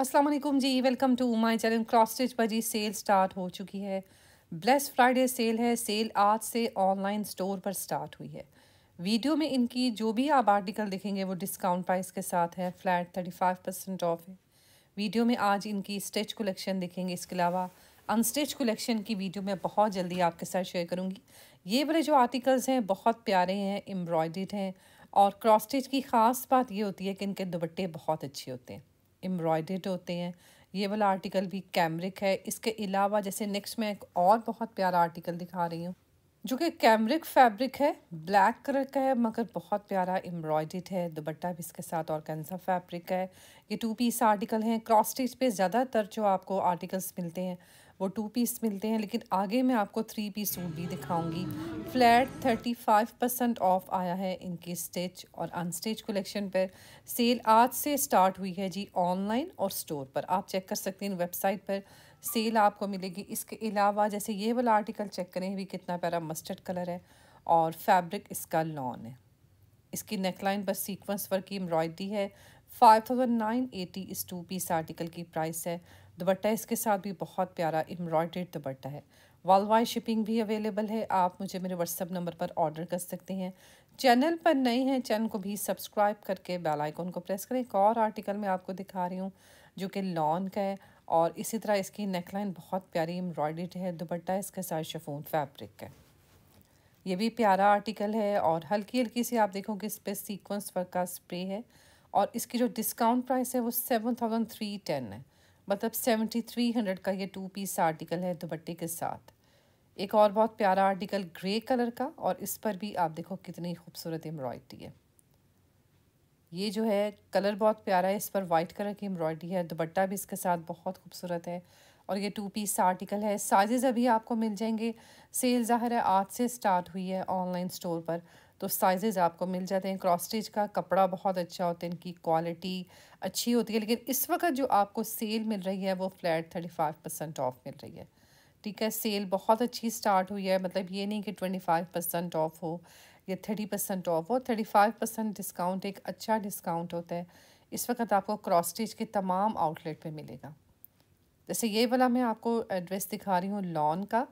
असलम जी welcome to my channel cross stitch पर जी सेल स्टार्ट हो चुकी है ब्लेस फ्राइडे सेल है सेल आज से ऑनलाइन स्टोर पर स्टार्ट हुई है वीडियो में इनकी जो भी आप आर्टिकल देखेंगे वो डिस्काउंट प्राइस के साथ है flat thirty five percent off है वीडियो में आज इनकी स्टिच कलेक्शन देखेंगे इसके अलावा अनस्टिच कलेक्शन की वीडियो मैं बहुत जल्दी आपके साथ शेयर करूँगी ये बड़े जो आर्टिकल्स हैं बहुत प्यारे हैं एम्ब्रॉयड हैं और क्रॉस स्टिच की ख़ास बात ये होती है कि इनके दुपट्टे बहुत अच्छे होते हैं एम्ब्रॉयडेड होते हैं ये वाला आर्टिकल भी कैमरिक है इसके अलावा जैसे नेक्स्ट मैं एक और बहुत प्यारा आर्टिकल दिखा रही हूँ जो कि कैमरिक फैब्रिक है ब्लैक कलर का है मगर बहुत प्यारा एम्ब्रॉयड है दुपट्टा भी इसके साथ और कैंसा फैब्रिक है ये टू पीस आर्टिकल हैं क्रॉस स्टिच पे ज़्यादातर जो आपको आर्टिकल्स मिलते हैं वो टू पीस मिलते हैं लेकिन आगे मैं आपको थ्री पीस सूट भी दिखाऊंगी flat thirty five percent off आया है इनकी स्टिच और अनस्टिच कलेक्शन पर सेल आज से स्टार्ट हुई है जी ऑनलाइन और स्टोर पर आप चेक कर सकते हैं वेबसाइट पर सेल आपको मिलेगी इसके अलावा जैसे ये वाला आर्टिकल चेक करें भी कितना प्यारा मस्टर्ड कलर है और फैब्रिक इसका लॉन है इसकी नेकलाइन पर सीक्वेंस वर्क की एम्ब्रॉयडरी है फाइव थाउजेंड नाइन एटी इस टू पीस आर्टिकल की प्राइस है दुपट्टा इसके साथ भी बहुत प्यारा एम्ब्रॉयड्रेड दुपट्टा है वालवाई शिपिंग भी अवेलेबल है आप मुझे मेरे व्हाट्सअप नंबर पर ऑर्डर कर सकते हैं चैनल पर नए हैं चैनल को भी सब्सक्राइब करके बेल आइकॉन को प्रेस करें एक और आर्टिकल मैं आपको दिखा रही हूँ जो कि लॉन का है और इसी तरह इसकी नेकलाइन बहुत प्यारी एम्ब्रॉयड है दुपट्टा इसके साथ शफून फैब्रिक है ये भी प्यारा आर्टिकल है और हल्की हल्की सी आप देखोगे इस पर सीक्वेंस वर्क का स्प्रे है और इसकी जो डिस्काउंट प्राइस है वो सेवन थाउजेंड थ्री टेन है मतलब सेवेंटी थ्री हंड्रेड का ये टू पीस आर्टिकल है दुपट्टे के साथ एक और बहुत प्यारा आर्टिकल ग्रे कलर का और इस पर भी आप देखो कितनी खूबसूरत एम्ब्रॉयडरी है ये जो है कलर बहुत प्यारा है इस पर वाइट कलर की एम्ब्रॉयडरी है दुपट्टा भी इसके साथ बहुत खूबसूरत है और ये टू पीस आर्टिकल है साइजेज़ अभी आपको मिल जाएंगे सेल ज़ाहिर है आज से स्टार्ट हुई है ऑनलाइन स्टोर पर तो साइजेज़ आपको मिल जाते हैं क्रॉस स्टिच का कपड़ा बहुत अच्छा होता है इनकी क्वालिटी अच्छी होती है लेकिन इस वक्त जो आपको सेल मिल रही है वो flat thirty five percent off मिल रही है ठीक है सेल बहुत अच्छी स्टार्ट हुई है मतलब ये नहीं कि ट्वेंटी फाइव परसेंट ऑफ हो या थर्टी परसेंट ऑफ हो थर्टी फाइव परसेंट डिस्काउंट एक अच्छा डिस्काउंट होता है इस वक्त आपको क्रॉस स्टिच के तमाम आउटलेट पे मिलेगा जैसे ये वाला मैं आपको एड्रेस दिखा रही हूँ लॉन का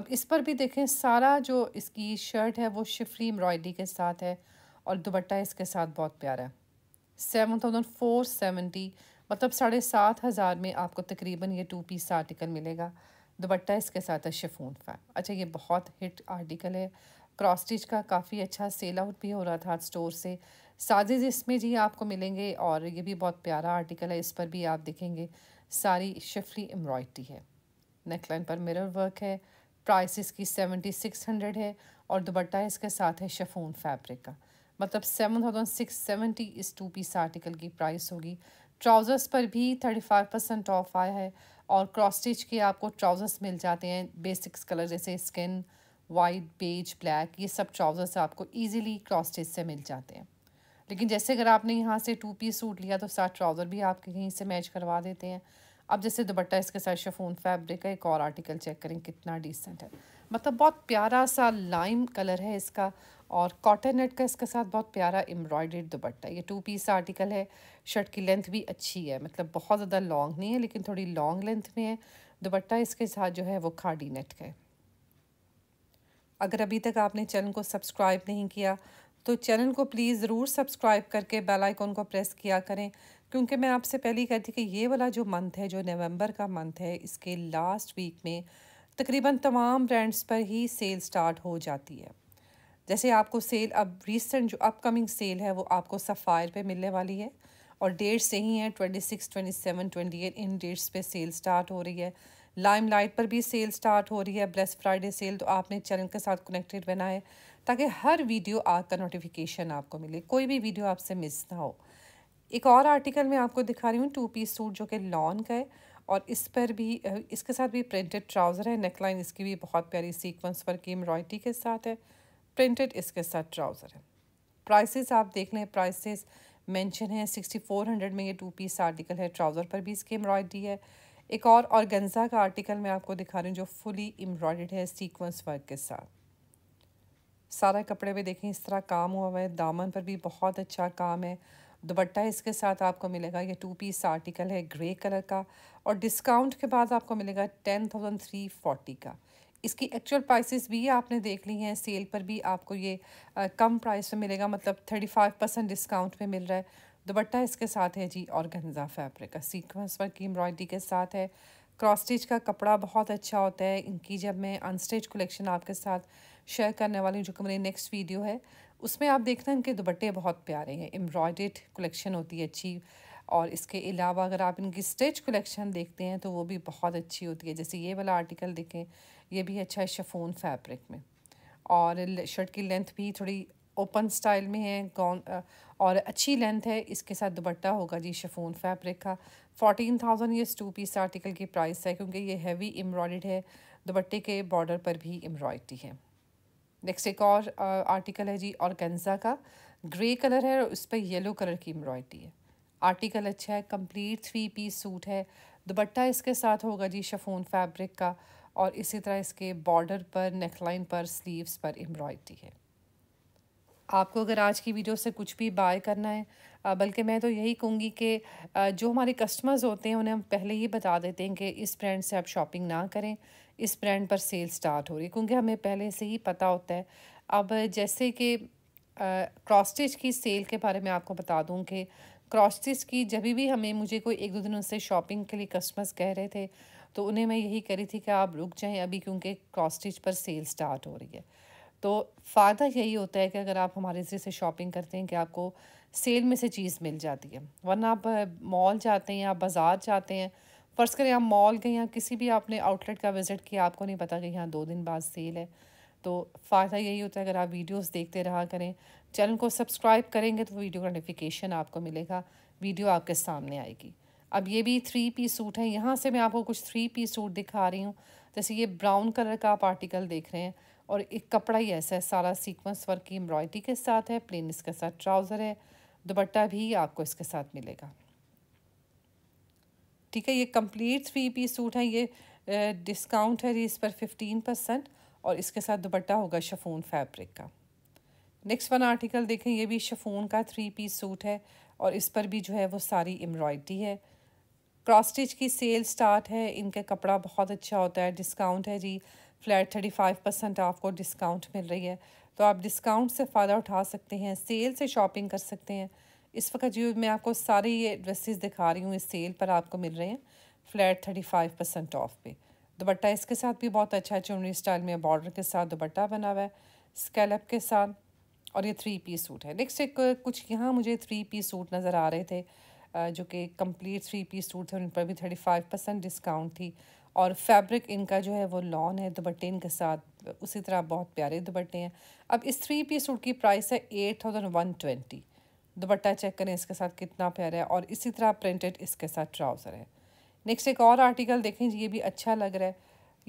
अब इस पर भी देखें सारा जो इसकी शर्ट है वो शिफरी एम्ब्रॉयडरी के साथ है और दुबट्टा इसके साथ बहुत प्यारा है सेवन थाउजेंड फोर सेवेंटी मतलब साढ़े सात हज़ार में आपको तकरीबन ये टू पीस आर्टिकल मिलेगा दुबट्टा इसके साथ है शिफून फैन अच्छा ये बहुत हिट आर्टिकल है क्रॉस स्टिच का काफ़ी अच्छा सेल आउट भी हो रहा था स्टोर से साजिज इसमें जी आपको मिलेंगे और ये भी बहुत प्यारा आर्टिकल है इस पर भी आप देखेंगे सारी शिफली एम्ब्रॉयड्री है नेकलाइन पर मिरर वर्क है प्राइस इसकी सेवेंटी सिक्स हंड्रेड है और दुपट्टा इसके साथ है शफून फैब्रिक का मतलब सेवन थाउजेंड सिक्स सेवेंटी इस टू पीस आर्टिकल की प्राइस होगी ट्राउज़र्स पर भी थर्टी फाइव परसेंट ऑफ आया है और क्रॉस स्टिच के आपको ट्राउज़र्स मिल जाते हैं बेसिक्स कलर जैसे स्किन वाइट बेज ब्लैक ये सब ट्राउज़र्स आपको ईजिली क्रॉस्टेज से मिल जाते हैं लेकिन जैसे अगर आपने यहाँ से टू पीस सूट लिया तो साथ ट्राउज़र भी आप कहीं से मैच करवा देते हैं अब जैसे दुपट्टा इसके साथ शफून फैब्रिक का एक और आर्टिकल चेक करें कितना डिसेंट है मतलब बहुत प्यारा सा लाइम कलर है इसका और कॉटन नेट का इसके साथ बहुत प्यारा एम्ब्रॉयड दुपट्टा ये टू पीस आर्टिकल है शर्ट की लेंथ भी अच्छी है मतलब बहुत ज़्यादा लॉन्ग नहीं है लेकिन थोड़ी लॉन्ग लेंथ में है दुपट्टा इसके साथ जो है वो खाडी नेट का है अगर अभी तक आपने चैनल को सब्सक्राइब नहीं किया तो चैनल को प्लीज़ ज़रूर सब्सक्राइब करके बेल आइकॉन को प्रेस किया करें क्योंकि मैं आपसे पहले ही कहती कि ये वाला जो मंथ है जो नवंबर का मंथ है इसके लास्ट वीक में तकरीबन तमाम ब्रांड्स पर ही सेल स्टार्ट हो जाती है जैसे आपको सेल अब रिसेंट जो अपकमिंग सेल है वो आपको सफ़ायर पे मिलने वाली है और डेट्स यही हैं twenty six twenty seven twenty eight इन डेट्स पे सेल स्टार्ट हो रही है लाइम लाइट पर भी सेल स्टार्ट हो रही है ब्लेस फ्राइडे सेल तो आपने चैनल के साथ कनेक्टेड बनाए है ताकि हर वीडियो आपका नोटिफिकेशन आपको मिले कोई भी वीडियो आपसे मिस ना हो एक और आर्टिकल मैं आपको दिखा रही हूँ टू पीस सूट जो कि लॉन का है और इस पर भी इसके साथ भी प्रिंटेड ट्राउज़र है नेकलाइन इसकी भी बहुत प्यारी सीक्वेंस पर की एम्ब्रॉयडरी के साथ है प्रिंटेड इसके साथ ट्राउज़र है प्राइसेस आप देख लें प्राइसेस मेंशन है सिक्सटी फोर हंड्रेड में ये टू पीस आर्टिकल है ट्राउज़र पर भी इसकी एम्ब्रॉयडरी है एक और ऑर्गेन्जा का आर्टिकल मैं आपको दिखा रही हूँ जो फुली एम्ब्रॉयड है सीक्वेंस वर्क के साथ सारा कपड़े भी देखें इस तरह काम हुआ हुआ है दामन पर भी बहुत अच्छा काम है दुपट्टा इसके साथ आपको मिलेगा ये टू पीस आर्टिकल है ग्रे कलर का और डिस्काउंट के बाद आपको मिलेगा टेन थाउजेंड थ्री फोर्टी का इसकी एक्चुअल प्राइसेस भी आपने देख ली हैं सेल पर भी आपको ये आ, कम प्राइस में मिलेगा मतलब थर्टी फाइव परसेंट डिस्काउंट में मिल रहा है दुपट्टा इसके साथ है जी और गंजा फैब्रिक का सीक्वेंस वर्क की एम्ब्रॉयडरी के साथ है क्रॉस स्टिच का कपड़ा बहुत अच्छा होता है इनकी जब मैं अनस्टिच कलेक्शन आपके साथ शेयर करने वाली हूँ जो कि मेरी नेक्स्ट वीडियो है उसमें आप देखना इनके दुपट्टे बहुत प्यारे हैं एम्ब्रॉयडेड कलेक्शन होती है अच्छी और इसके अलावा अगर आप इनकी स्टिच कलेक्शन देखते हैं तो वो भी बहुत अच्छी होती है जैसे ये वाला आर्टिकल देखें ये भी अच्छा है शफोन फैब्रिक में और शर्ट की लेंथ भी थोड़ी ओपन स्टाइल में है गॉन और अच्छी लेंथ है इसके साथ दुपट्टा होगा जी शफून फैब्रिक का फोर्टीन थाउजेंड ये टू पीस आर्टिकल की प्राइस है क्योंकि ये हैवी एम्ब्रॉयड है दुपट्टे के बॉर्डर पर भी एम्ब्रॉयड्री है नेक्स्ट एक और आर्टिकल है जी और का ग्रे कलर है और उस पर येलो कलर की एम्ब्रॉयड्री है आर्टिकल अच्छा है कम्प्लीट थ्री पीस सूट है दुपट्टा इसके साथ होगा जी शफून फैब्रिक का और इसी तरह इसके बॉर्डर पर नेकलाइन पर स्लीव्स पर एम्ब्रॉयड्री है आपको अगर आज की वीडियो से कुछ भी बाय करना है बल्कि मैं तो यही कहूँगी कि जो हमारे कस्टमर्स होते हैं उन्हें हम पहले ही बता देते हैं कि इस ब्रांड से आप शॉपिंग ना करें इस ब्रांड पर सेल स्टार्ट हो रही है क्योंकि हमें पहले से ही पता होता है अब जैसे कि क्रॉस्टिच की सेल के बारे में आपको बता दूँ कि क्रॉस्टिच की जब भी हमें मुझे कोई एक दो दिन उनसे शॉपिंग के लिए कस्टमर्स कह रहे थे तो उन्हें मैं यही करी थी कि आप रुक जाएँ अभी क्योंकि क्रॉस्टिच पर सेल स्टार्ट हो रही है तो फ़ायदा यही होता है कि अगर आप हमारे ज़रिए से शॉपिंग करते हैं कि आपको सेल में से चीज़ मिल जाती है वरना आप मॉल जाते हैं आप बाज़ार जाते हैं फ़र्ज़ करें आप मॉल गए या किसी भी आपने आउटलेट का विज़िट किया आपको नहीं पता कि यहाँ दो दिन बाद सेल है तो फ़ायदा यही होता है अगर आप वीडियोस देखते रहा करें चैनल को सब्सक्राइब करेंगे तो वीडियो का नोटिफिकेशन आपको मिलेगा वीडियो आपके सामने आएगी अब ये भी थ्री पी सूट है यहाँ से मैं आपको कुछ थ्री पी सूट दिखा रही हूँ जैसे ये ब्राउन कलर का आप आर्टिकल देख रहे हैं और एक कपड़ा ही ऐसा है सारा सीक्वेंस वर्क की एम्ब्रॉयडरी के साथ है प्लेन इसके साथ ट्राउज़र है दुपट्टा भी आपको इसके साथ मिलेगा ठीक है ये कंप्लीट थ्री पीस सूट है ये डिस्काउंट है इस पर फिफ्टीन परसेंट और इसके साथ दुपट्टा होगा शफून फैब्रिक का नेक्स्ट वन आर्टिकल देखें ये भी शफून का थ्री पीस सूट है और इस पर भी जो है वो सारी एम्ब्रॉयडरी है क्रॉस स्टिच की सेल स्टार्ट है इनका कपड़ा बहुत अच्छा होता है डिस्काउंट है जी फ्लैट थर्टी फाइव परसेंट आपको डिस्काउंट मिल रही है तो आप डिस्काउंट से फ़ायदा उठा सकते हैं सेल से शॉपिंग कर सकते हैं इस वक्त जी मैं आपको सारी ये ड्रेसेस दिखा रही हूँ इस सेल पर आपको मिल रहे हैं flat thirty five percent off पे दुपट्टा इसके साथ भी बहुत अच्छा है चुनरी स्टाइल में बॉर्डर के साथ दुपट्टा बना हुआ है स्केलप के साथ और ये थ्री पीस सूट है नेक्स्ट एक कुछ यहाँ मुझे थ्री पीस सूट नज़र आ रहे थे जो कि कंप्लीट थ्री पीस सूट थे उन पर भी थर्टी फाइव परसेंट डिस्काउंट थी और फैब्रिक इनका जो है वो लॉन है दुपट्टे इनके साथ उसी तरह बहुत प्यारे दुपट्टे हैं अब इस थ्री पीस सूट की प्राइस है eight thousand one twenty dupatta check करें इसके साथ कितना प्यारा है और इसी तरह प्रिंटेड इसके साथ ट्राउज़र है नेक्स्ट एक और आर्टिकल देखें ये भी अच्छा लग रहा है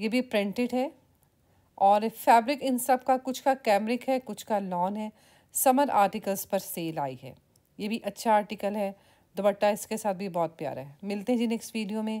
ये भी प्रिंटेड है और फैब्रिक इन सब का कुछ का कैमरिक है कुछ का लॉन है समर आर्टिकल्स पर सेल आई है ये भी अच्छा आर्टिकल है दुपट्टा इसके साथ भी बहुत प्यारा है मिलते हैं जी नेक्स्ट वीडियो में